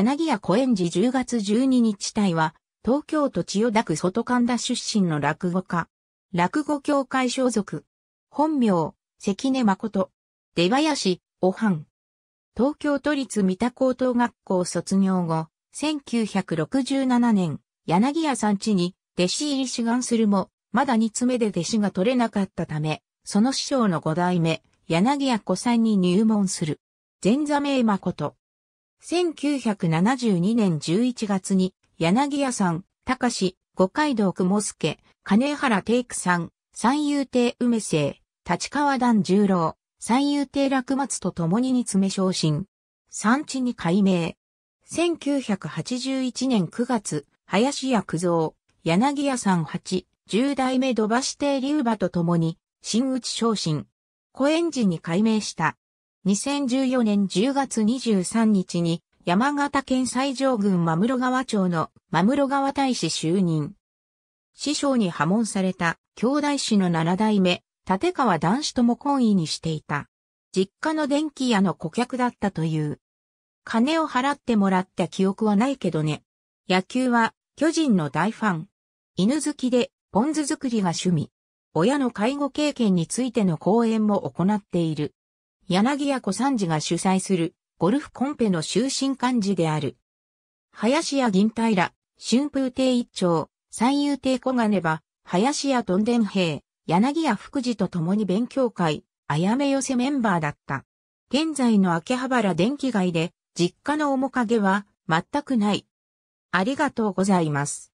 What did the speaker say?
柳家小園寺10月12日隊は、東京都千代田区外神田出身の落語家。落語協会所属。本名、関根誠。出林、おはん。東京都立三田高等学校卒業後、1967年、柳家さん家に弟子入り志願するも、まだ二つ目で弟子が取れなかったため、その師匠の五代目、柳家子さんに入門する。前座名誠。1972年11月に、柳屋さん、高志、五街道雲助、金原イクさん、三遊亭梅生、立川段十郎、三遊亭落松と共に煮詰め昇進。産地に改名。1981年9月、林家九蔵、柳屋さん八、十代目土橋亭龍馬と共に、新内昇進。小園寺に改名した。2014年10月23日に山形県西条郡真室川町の真室川大使就任。師匠に破門された兄弟子の七代目、立川男子とも懇意にしていた。実家の電気屋の顧客だったという。金を払ってもらった記憶はないけどね。野球は巨人の大ファン。犬好きでポン酢作りが趣味。親の介護経験についての講演も行っている。柳家小三治が主催するゴルフコンペの終身幹事である。林家銀平、春風亭一丁、三遊亭小金場、林家とんでん平、柳家福寺と共に勉強会、あやめ寄せメンバーだった。現在の秋葉原電気街で、実家の面影は全くない。ありがとうございます。